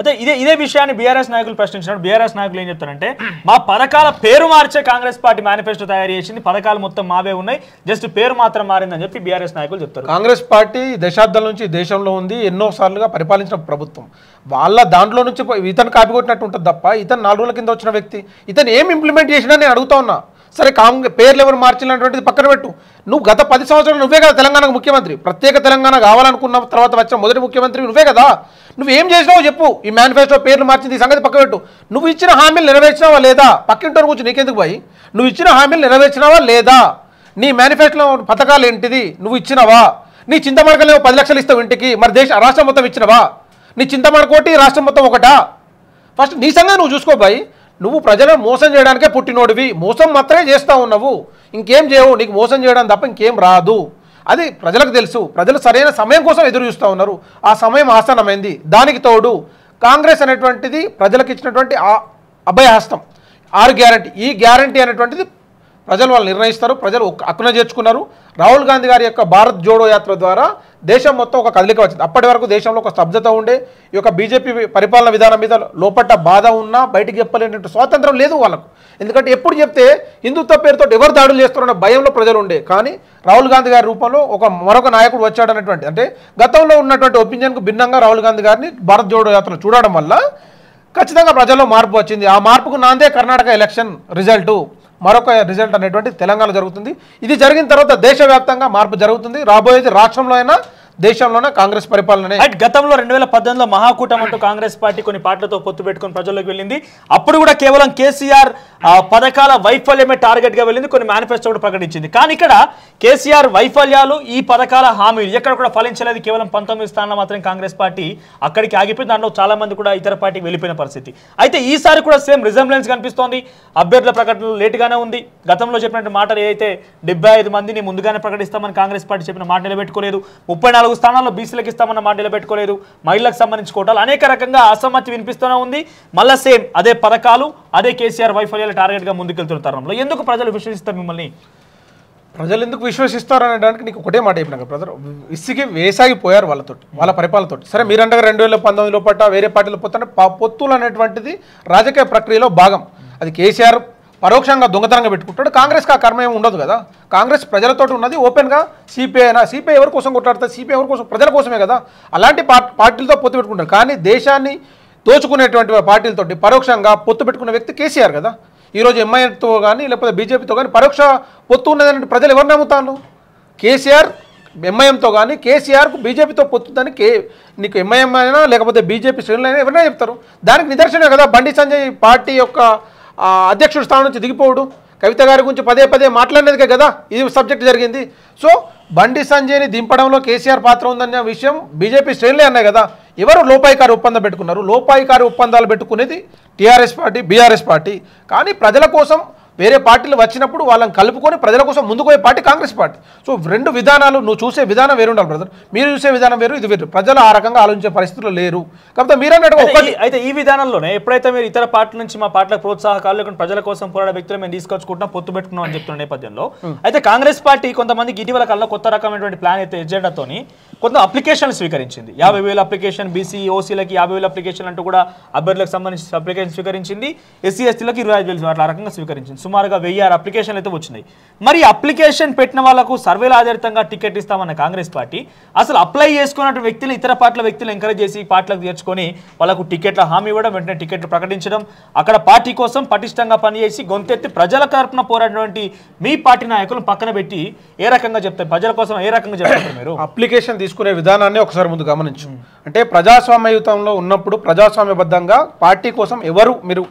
అయితే ఇదే ఇదే విషయాన్ని బీఆర్ఎస్ నాయకులు ప్రశ్నించినప్పుడు బీఆర్ఎస్ నాయకులు ఏం చెప్తారంటే మా పథకాల పేరు మార్చే కాంగ్రెస్ పార్టీ మేనిఫెస్టో తయారు చేసింది పథకాలు మొత్తం మావే ఉన్నాయి జస్ట్ పేరు మాత్రం మారిందని చెప్పి బీఆర్ఎస్ నాయకులు చెప్తారు కాంగ్రెస్ పార్టీ దశాబ్దాల నుంచి దేశంలో ఉంది ఎన్నో సార్లుగా పరిపాలించిన ప్రభుత్వం వాళ్ళ దాంట్లో నుంచి ఇతను కాపీ కొట్టినట్టు ఉంటుంది తప్ప ఇతను నాలుగు రోజుల కింద వచ్చిన వ్యక్తి ఇతను ఏం ఇంప్లిమెంట్ చేసినా నేను అడుగుతా ఉన్నా సరే కాంగ్రెస్ పేర్లు ఎవరు మార్చినటువంటిది పక్కన పెట్టు నువ్వు గత పది సంవత్సరాలు నువ్వే కదా తెలంగాణకు ముఖ్యమంత్రి ప్రత్యేక తెలంగాణ కావాలనుకున్న తర్వాత వచ్చిన మొదటి ముఖ్యమంత్రి నువ్వే కదా నువ్వు ఏం చేసినావు చెప్పు ఈ మేనిఫెస్టో పేర్లు మార్చింది ఈ సంగతి పక్క పెట్టు నువ్వు ఇచ్చిన హామీలు నెరవేర్చినావా లేదా పక్కింటోని కూర్చు నీకెందుకు పోయి నువ్వు ఇచ్చిన హామీలు నెరవేర్చినావా లేదా నీ మేనిఫెస్టోలో పథకాలు ఏంటిది నువ్వు ఇచ్చినావా నీ చింతమడకలు పది లక్షలు ఇస్తావు ఇంటికి మరి దేశ రాష్ట్రం మొత్తం ఇచ్చినవా నీ చింతమడకోటి రాష్ట్రం మొత్తం ఒకటా ఫస్ట్ నీ సంగతి నువ్వు చూసుకోబాయి నువ్వు ప్రజలను మోసం చేయడానికే పుట్టినోడివి మోసం మాత్రమే చేస్తూ ఉన్నావు ఇంకేం చేయవు నీకు మోసం చేయడం తప్ప ఇంకేం రాదు అది ప్రజలకు తెలుసు ప్రజలు సరైన సమయం కోసం ఎదురు చూస్తూ ఉన్నారు ఆ సమయం ఆసనమైంది దానికి తోడు కాంగ్రెస్ అనేటువంటిది ప్రజలకు ఇచ్చినటువంటి అభయహస్తం ఆరు గ్యారంటీ ఈ గ్యారంటీ అనేటువంటిది ప్రజలు వాళ్ళు నిర్ణయిస్తారు ప్రజలు అక్కున చేర్చుకున్నారు రాహుల్ గాంధీ గారి యొక్క భారత్ జోడో యాత్ర ద్వారా దేశం మొత్తం ఒక కదలిక వచ్చింది అప్పటి వరకు దేశంలో ఒక స్తబ్దత ఉండే ఈ యొక్క బీజేపీ పరిపాలన విధానం మీద లోపట్ట బాధ ఉన్నా బయటికి చెప్పలేనట్టు స్వాతంత్రం లేదు వాళ్ళకు ఎందుకంటే ఎప్పుడు చెప్తే హిందుత్వ పేరుతో ఎవరు దాడులు చేస్తారన్న భయంలో ప్రజలు ఉండే కానీ రాహుల్ గాంధీ గారి రూపంలో ఒక మరొక నాయకుడు వచ్చాడనేటువంటి అంటే గతంలో ఉన్నటువంటి ఒపీనియన్కు భిన్నంగా రాహుల్ గాంధీ గారిని భారత్ జోడో యాత్రను చూడడం వల్ల ఖచ్చితంగా ప్రజల్లో మార్పు వచ్చింది ఆ మార్పుకు నాందే కర్ణాటక ఎలక్షన్ రిజల్టు మరొక రిజల్ట్ అనేటువంటి తెలంగాణ జరుగుతుంది ఇది జరిగిన తర్వాత దేశవ్యాప్తంగా మార్పు జరుగుతుంది రాబోయేది రాష్ట్రంలో అయినా దేశంలోనే కాంగ్రెస్ పరిపాలన గతంలో రెండు వేల పద్దెనిమిదిలో మహాకూటమి అంటూ కాంగ్రెస్ పార్టీ కొన్ని పార్టీలతో పొత్తు పెట్టుకుని ప్రజల్లోకి వెళ్ళింది అప్పుడు కూడా కేవలం కేసీఆర్ పథకాల వైఫల్యమే టార్గెట్గా వెళ్ళింది కొన్ని మేనిఫెస్టో కూడా ప్రకటించింది కానీ ఇక్కడ కేసీఆర్ వైఫల్యాలు ఈ పథకాల హామీలు ఎక్కడ కూడా ఫలించలేదు కేవలం పంతొమ్మిది స్థానంలో మాత్రం కాంగ్రెస్ పార్టీ అక్కడికి ఆగిపోయింది దాంట్లో చాలా మంది కూడా ఇతర పార్టీకి వెళ్ళిపోయిన పరిస్థితి అయితే ఈసారి కూడా సేమ్ రిజంబ్లెన్స్ కనిపిస్తోంది అభ్యర్థుల ప్రకటనలు లేటుగానే ఉంది గతంలో చెప్పినట్టు మాటలు ఏదైతే డెబ్బై మందిని ముందుగానే ప్రకటిస్తామని కాంగ్రెస్ పార్టీ చెప్పిన మాట నిలబెట్టుకోలేదు ముప్పై నాలుగు స్థానాల్లో బీసీలకు ఇస్తామన్న మాట నిలబెట్టుకోలేదు మహిళలకు సంబంధించి కోటాలు అనేక రకంగా అసమ్మతి వినిపిస్తూనే ఉంది మళ్ళీ సేమ్ అదే పథకాలు అదే కేసీఆర్ వైఫల్యాల టార్గెట్గా ముందుకెళ్తున్న తరుణంలో ఎందుకు ప్రజలు విశ్వసిస్తారు మిమ్మల్ని ప్రజలు ఎందుకు విశ్వసిస్తారు అనడానికి నీకు ఒకటే మాట చెప్పినాక బ్రదర్ ఇసుకి వేసాగిపోయారు వాళ్ళతో వాళ్ళ పరిపాలనతో సరే మీరండగా రెండు వేల పంతొమ్మిదిలో పట్ట వేరే పార్టీలో పోతుంటే పొత్తులు అనేటువంటిది రాజకీయ ప్రక్రియలో భాగం అది కేసీఆర్ పరోక్షంగా దొంగతనంగా పెట్టుకుంటాడు కాంగ్రెస్కి ఆ కర్మ ఏమి ఉండదు కదా కాంగ్రెస్ ప్రజలతో ఉన్నది ఓపెన్గా సిపిఐ అయినా సిపిఐ ఎవరి కోసం కొట్లాడుతుంది సిపిఐ ఎవరి కోసం ప్రజల కోసమే కదా అలాంటి పార్టీలతో పొత్తు పెట్టుకుంటారు కానీ దేశాన్ని దోచుకునేటువంటి పార్టీలతో పరోక్షంగా పొత్తు పెట్టుకున్న వ్యక్తి కేసీఆర్ కదా ఈరోజు ఎంఐతో కానీ లేకపోతే బీజేపీతో కానీ పరోక్ష పొత్తు ఉన్నదంటే ప్రజలు ఎవరు నమ్ముతాను కేసీఆర్ ఎంఐఎంతో కానీ కేసీఆర్కు బీజేపీతో పొత్తుందని కే నీకు ఎంఐఎం అయినా లేకపోతే బీజేపీ శ్రేణులైనా ఎవరైనా చెప్తారు దానికి నిదర్శనే కదా బండి సంజయ్ పార్టీ యొక్క అధ్యక్షుడి స్థానం నుంచి దిగిపోవడం కవిత గారి గురించి పదే పదే మాట్లాడినది కదా ఇది సబ్జెక్ట్ జరిగింది సో బండి సంజయ్ని దింపడంలో కేసీఆర్ పాత్ర ఉందన్న విషయం బీజేపీ శ్రేణులే అన్నాయి కదా ఎవరు లోపాయికారి ఒప్పందం పెట్టుకున్నారు లోపాయికారి ఒప్పందాలు పెట్టుకునేది టీఆర్ఎస్ పార్టీ బీఆర్ఎస్ పార్టీ కానీ ప్రజల కోసం వేరే పార్టీలు వచ్చినప్పుడు వాళ్ళని కలుపుకొని ప్రజల కోసం ముందుకు పార్టీ కాంగ్రెస్ పార్టీ సో రెండు విధానాలు నువ్వు చూసే విధానం వేరు ఉండాలి బ్రదర్ మీరు చూసే విధానం వేరు ఇది వేరు ప్రజలు ఆ రకంగా ఆలోచించే పరిస్థితులు లేరు కాబట్టి మీరు అన్నట్టుగా అయితే ఈ విధానంలోనే ఎప్పుడైతే మీరు ఇతర పార్టీ నుంచి మా పార్టీలకు ప్రోత్సాహకాలు లేకుండా ప్రజల కోసం పోరాడే వ్యక్తులు మేము తీసుకొచ్చుకుంటున్నాం పొత్తు పెట్టుకున్నాం అని చెప్తున్న నేపథ్యంలో hmm. అయితే కాంగ్రెస్ పార్టీ కొంతమందికి ఇటీవల కల్లా కొత్త రకమైనటువంటి ప్లాన్ అయితే ఎజెండాతో కొంత అప్లికేషన్ స్వీకరించింది యాభై వేల అప్లికేషన్ బీసీ ఓసీలకి యాభై వేల అప్లికేషన్ అంటూ కూడా అభ్యర్థులకు సంబంధించి అప్లికేషన్ స్వీకరించింది ఎస్సీ ఎస్టీలకు ఇరవై ఐదు వేలు అట్లా రకంగా స్వీకరించింది సుమారుగా వెయ్యి ఆరు అప్లికేషన్లు అయితే వచ్చినాయి మరి అప్లికేషన్ పెట్టిన వాళ్ళకు సర్వేల ఆధారితంగా టికెట్ ఇస్తామన్న కాంగ్రెస్ పార్టీ అసలు అప్లై చేసుకున్న వ్యక్తులు ఇతర పార్టీల వ్యక్తులు ఎంకరేజ్ చేసి పార్టీలకు తీర్చుకొని వాళ్ళకు టికెట్ల హామీ ఇవ్వడం వెంటనే టికెట్లు ప్రకటించడం అక్కడ పార్టీ కోసం పటిష్టంగా పనిచేసి గొంతెత్తి ప్రజల తరపున పోరాడినటువంటి మీ పార్టీ నాయకులను పక్కన పెట్టి ఏ రకంగా చెప్తారు ప్రజల కోసం ఏ రకంగా చెప్తారు మీరు అప్లికేషన్ తీసుకునే విధానాన్ని ఒకసారి ముందు గమనించు అంటే ప్రజాస్వామ్యయుతంలో ఉన్నప్పుడు ప్రజాస్వామ్యబద్ధంగా పార్టీ కోసం ఎవరు మీరు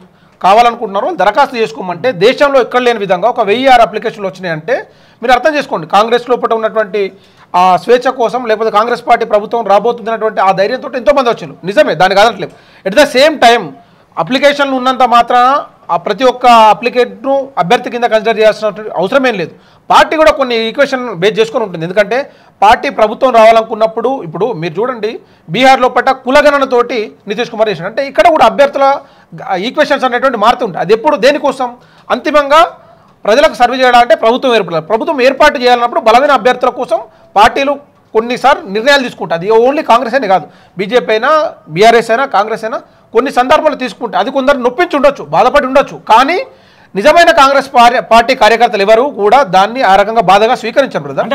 కావాలనుకుంటున్నారో దరఖాస్తు చేసుకోమంటే దేశంలో ఎక్కడ లేని విధంగా ఒక వెయ్యి ఆరు అప్లికేషన్లు వచ్చినాయంటే మీరు అర్థం చేసుకోండి కాంగ్రెస్ లోపల ఉన్నటువంటి ఆ స్వేచ్ఛ కోసం లేకపోతే కాంగ్రెస్ పార్టీ ప్రభుత్వం రాబోతుందన్నటువంటి ఆ ధైర్యంతో ఎంతోమంది వచ్చారు నిజమే దాని కాదట్లేదు ఎట్ ద సేమ్ టైం అప్లికేషన్లు ఉన్నంత మాత్రాన ఆ ప్రతి ఒక్క అప్లికేట్ను అభ్యర్థి కింద కన్సిడర్ చేయాల్సిన అవసరం ఏం లేదు పార్టీ కూడా కొన్ని ఈక్వేషన్ బేస్ చేసుకొని ఉంటుంది ఎందుకంటే పార్టీ ప్రభుత్వం రావాలనుకున్నప్పుడు ఇప్పుడు మీరు చూడండి బీహార్లో పట్ట కులగణనతోటి నితీష్ కుమార్ చేసిన అంటే ఇక్కడ కూడా అభ్యర్థుల ఈక్వేషన్స్ అనేటువంటి మారుతుంటాయి అది ఎప్పుడు దేనికోసం అంతిమంగా ప్రజలకు సర్వే చేయాలంటే ప్రభుత్వం ఏర్పడాలి ప్రభుత్వం ఏర్పాటు చేయాలన్నప్పుడు బలమైన అభ్యర్థుల కోసం పార్టీలు కొన్నిసార్లు నిర్ణయాలు తీసుకుంటాయి అది ఓన్లీ కాంగ్రెస్ అయినా కాదు బీజేపీ అయినా బీఆర్ఎస్ అయినా కాంగ్రెస్ అయినా కొన్ని సందర్భాలు తీసుకుంటాయి అది కొందరు నొప్పించి ఉండొచ్చు బాధపడి ఉండొచ్చు కానీ నిజమైన కాంగ్రెస్ పార్టీ కార్యకర్తలు ఎవరు కూడా దాన్ని ఆ రకంగా బాధగా స్వీకరించారు బ్రదర్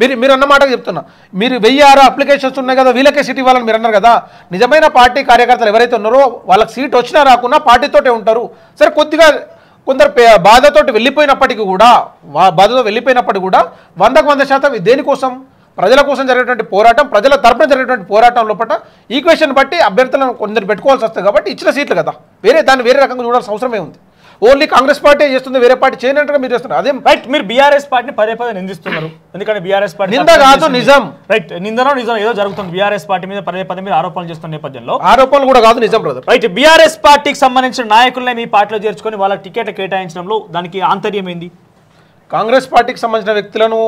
మీరు మీరు అన్న మాట చెప్తున్నా మీరు వెయ్యి ఆరు అప్లికేషన్స్ ఉన్నాయి కదా వీళ్ళకే సీట్ ఇవ్వాలని మీరు అన్నారు కదా నిజమైన పార్టీ కార్యకర్తలు ఎవరైతే ఉన్నారో వాళ్ళకి సీట్ వచ్చినా రాకున్నా పార్టీతోటే ఉంటారు సరే కొద్దిగా కొందరు బాధతోటి వెళ్ళిపోయినప్పటికీ కూడా బాధతో వెళ్ళిపోయినప్పటికీ కూడా వందకు వంద శాతం దేనికోసం ప్రజల కోసం జరిగేటువంటి పోరాటం ప్రజల తరపున జరిగేటువంటి పోరాటం లోపల ఈక్వేషన్ బట్టి అభ్యర్థులను కొందరు పెట్టుకోవాల్సి వస్తుంది కాబట్టి ఇచ్చిన సీట్లు కదా వేరే దాన్ని వేరే రకంగా చూడాల్సిన అవసరమే ఉంది ఓన్లీ కాంగ్రెస్ పార్టీ చేస్తుంది వేరే పార్టీ చేయనట్టుగా మీరు చేస్తున్నారు అదే రైట్ మీరు బీఆర్ఎస్ పార్టీని పదే పదే నిందిస్తున్నారు ఎందుకంటే బీఆర్ఎస్ పార్టీ నింద కాదు నిజం రైట్ నిందనో నిజం ఏదో జరుగుతుంది బీఆర్ఎస్ పార్టీ మీద పదే పదే మీద ఆరోపణలు చేస్తున్న నేపథ్యంలో ఆరోపణలు కూడా కాదు నిజం బ్రదర్ రైట్ బీఆర్ఎస్ పార్టీకి సంబంధించిన నాయకులనే మీ పార్టీలో చేర్చుకొని వాళ్ళ టికెట్ కేటాయించడంలో దానికి ఆంతర్యం ఏంది కాంగ్రెస్ పార్టీకి సంబంధించిన వ్యక్తులను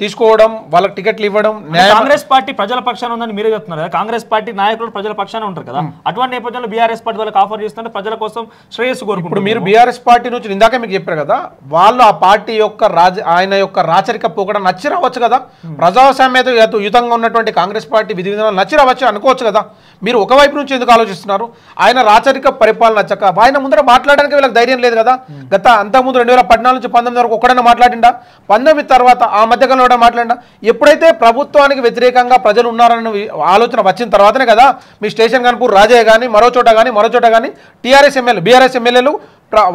తీసుకోవడం వాళ్ళకి టికెట్లు ఇవ్వడం కాంగ్రెస్ పార్టీ ప్రజల పక్షాన ఉందని మీరే చెప్తున్నారు కదా కాంగ్రెస్ పార్టీ నాయకులు ప్రజల పక్షాన ఉంటారు కదా అటువంటి నేపథ్యంలో బీఆర్ఎస్ పార్టీ వాళ్ళకి ఆఫర్ చేస్తుంటే ప్రజల కోసం శ్రేయస్సు కోరుకుంటారు మీరు బీఆర్ఎస్ పార్టీ నుంచి ఇందాక మీకు చెప్పారు కదా వాళ్ళు ఆ పార్టీ యొక్క రాజ ఆయన యొక్క రాచరిక పోకడం నచ్చి రావచ్చు కదా ప్రజాస్వామ్యత యుతంగా ఉన్నటువంటి కాంగ్రెస్ పార్టీ విధి విధానాలు నచ్చి రావచ్చు అనుకోవచ్చు కదా మీరు ఒకవైపు నుంచి ఎందుకు ఆలోచిస్తున్నారు ఆయన రాచరిక పరిపాలన నచ్చక ఆయన ముందర మాట్లాడడానికి వీళ్ళకి ధైర్యం లేదు కదా గత అంతకుముందు రెండు వేల పద్నాలుగు నుంచి పంతొమ్మిది వరకు ఒక్కడన్నా మాట్లాడిండా పంతొమ్మిది తర్వాత ఆ మధ్యకాలంలో కూడా మాట్లాడినా ఎప్పుడైతే ప్రభుత్వానికి వ్యతిరేకంగా ప్రజలు ఉన్నారని ఆలోచన వచ్చిన తర్వాతనే కదా మీ స్టేషన్ కనుపూర్ రాజయ్య కానీ మరో చోట కానీ మరో చోట కానీ టీఆర్ఎస్ ఎమ్మెల్యే బీఆర్ఎస్ ఎమ్మెల్యేలు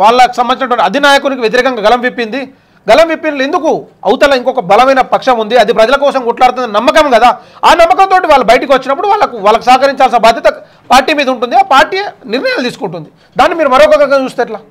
వాళ్ళకు సంబంధించినటువంటి అధినాయకునికి వ్యతిరేకంగా గలం విప్పింది గలం విప్పిన ఎందుకు అవతల ఇంకొక బలమైన పక్షం ఉంది అది ప్రజల కోసం కొట్లాడుతుంది నమ్మకం కదా ఆ నమ్మకంతో వాళ్ళు బయటకు వచ్చినప్పుడు వాళ్ళకు వాళ్ళకు సహకరించాల్సిన బాధ్యత పార్టీ మీద ఉంటుంది ఆ పార్టీ నిర్ణయాలు తీసుకుంటుంది దాన్ని మీరు మరొక చూస్తే ఎట్లా